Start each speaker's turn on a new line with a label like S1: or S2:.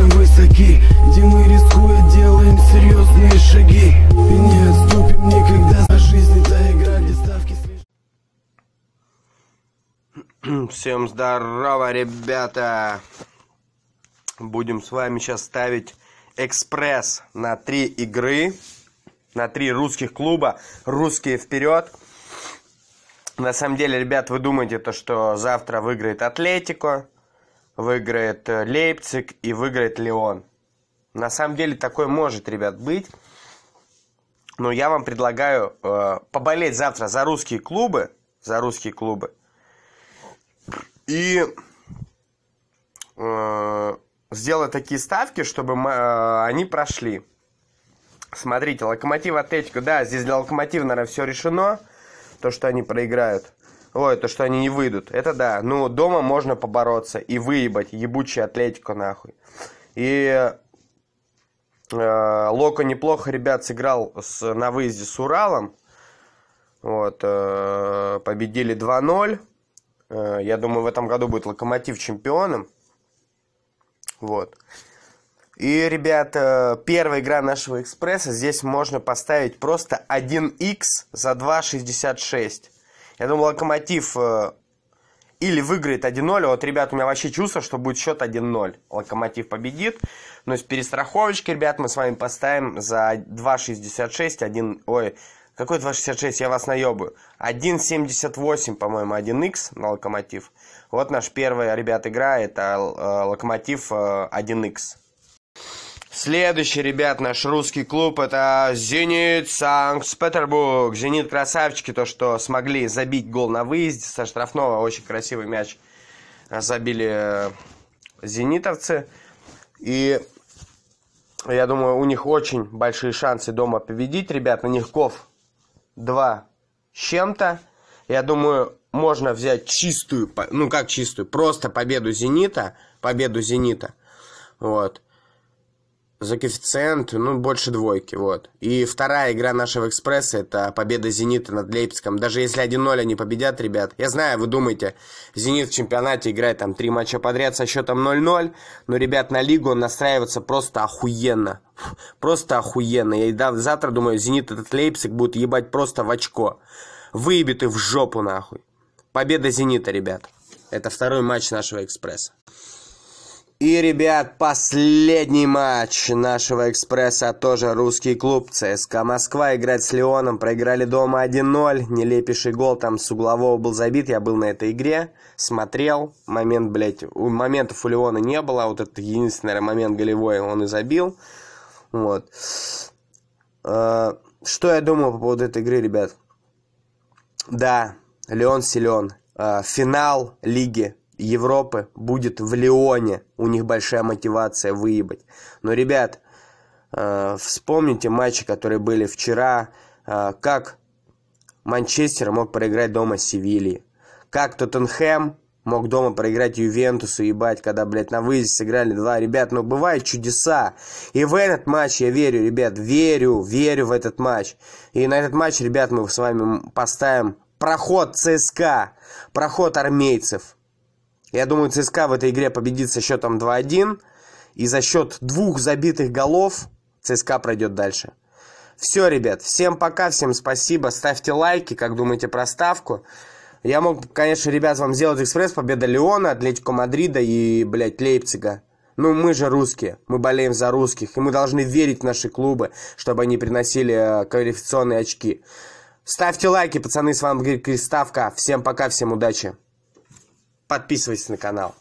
S1: слишком высоки Где мы рискуя делаем серьезные шаги И не отступим никогда за жизнь та игра, где ставки слишком Всем здорово, ребята! Будем с вами сейчас ставить экспресс на три игры, на три русских клуба. Русские вперед! На самом деле, ребят, вы думаете, то, что завтра выиграет Атлетико, выиграет э, Лейпциг и выиграет Леон. На самом деле такое может, ребят, быть. Но я вам предлагаю э, поболеть завтра за русские клубы. За русские клубы. И э, сделать такие ставки, чтобы мы, э, они прошли. Смотрите, Локомотив Атлетико. Да, здесь для Локомотива, наверное, все решено. То, что они проиграют. Ой, то, что они не выйдут. Это да. Ну, дома можно побороться и выебать ебучий Атлетико, нахуй. И э, Локо неплохо, ребят, сыграл с, на выезде с Уралом. Вот, э, победили 2-0. Э, я думаю, в этом году будет Локомотив чемпионом. Вот. И, ребят, э, первая игра нашего экспресса. Здесь можно поставить просто 1х за 2,66. Я думал, Локомотив э, или выиграет 1-0. Вот, ребят, у меня вообще чувство, что будет счет 1-0. Локомотив победит. Но ну, с перестраховочки, ребят, мы с вами поставим за 2.66, 1... Ой, какой 2.66? Я вас наебаю. 1.78, по-моему, 1x на Локомотив. Вот наш первая, ребят, игра. Это э, Локомотив э, 1x. Следующий, ребят, наш русский клуб это «Зенит Санкт-Петербург». «Зенит» красавчики, то, что смогли забить гол на выезде со штрафного. Очень красивый мяч забили э, зенитовцы. И я думаю, у них очень большие шансы дома победить, ребят. На них ков 2 с чем-то. Я думаю, можно взять чистую, ну как чистую, просто победу «Зенита», победу «Зенита». Вот за коэффициент, ну, больше двойки, вот. И вторая игра нашего «Экспресса» — это победа «Зенита» над Лейпцигом. Даже если 1-0 они победят, ребят, я знаю, вы думаете, «Зенит» в чемпионате играет там три матча подряд со счетом 0-0, но, ребят, на лигу он настраивается просто охуенно. Просто охуенно. Я да, завтра думаю, «Зенит» этот Лейпциг будет ебать просто в очко. Выебет их в жопу, нахуй. Победа «Зенита», ребят. Это второй матч нашего «Экспресса». И, ребят, последний матч нашего экспресса тоже русский клуб. ЦСКА Москва играть с Леоном. Проиграли дома 1-0. Нелепейший гол там с углового был забит. Я был на этой игре, смотрел. Момент, блядь, моментов у Леона не было. А вот этот единственный наверное, момент голевой он и забил. Вот. А, что я думаю по поводу этой игры, ребят? Да, Леон силен. А, финал лиги Европы будет в Лионе. У них большая мотивация выебать. Но, ребят, э, вспомните матчи, которые были вчера. Э, как Манчестер мог проиграть дома Севильи. Как Тоттенхэм мог дома проиграть Ювентусу, ебать, когда, блядь, на выезде сыграли два. Ребят, ну бывают чудеса. И в этот матч я верю, ребят, верю, верю в этот матч. И на этот матч, ребят, мы с вами поставим проход ЦСКА, проход армейцев. Я думаю, ЦСКА в этой игре победит со счетом 2-1. И за счет двух забитых голов ЦСКА пройдет дальше. Все, ребят, всем пока, всем спасибо. Ставьте лайки, как думаете про ставку. Я мог, конечно, ребят, вам сделать экспресс победа Леона, Атлетико Мадрида и, блядь, Лейпцига. Ну, мы же русские, мы болеем за русских, и мы должны верить в наши клубы, чтобы они приносили э, квалификационные очки. Ставьте лайки, пацаны, с вами Григорий Криставка. Всем пока, всем удачи. Подписывайтесь на канал.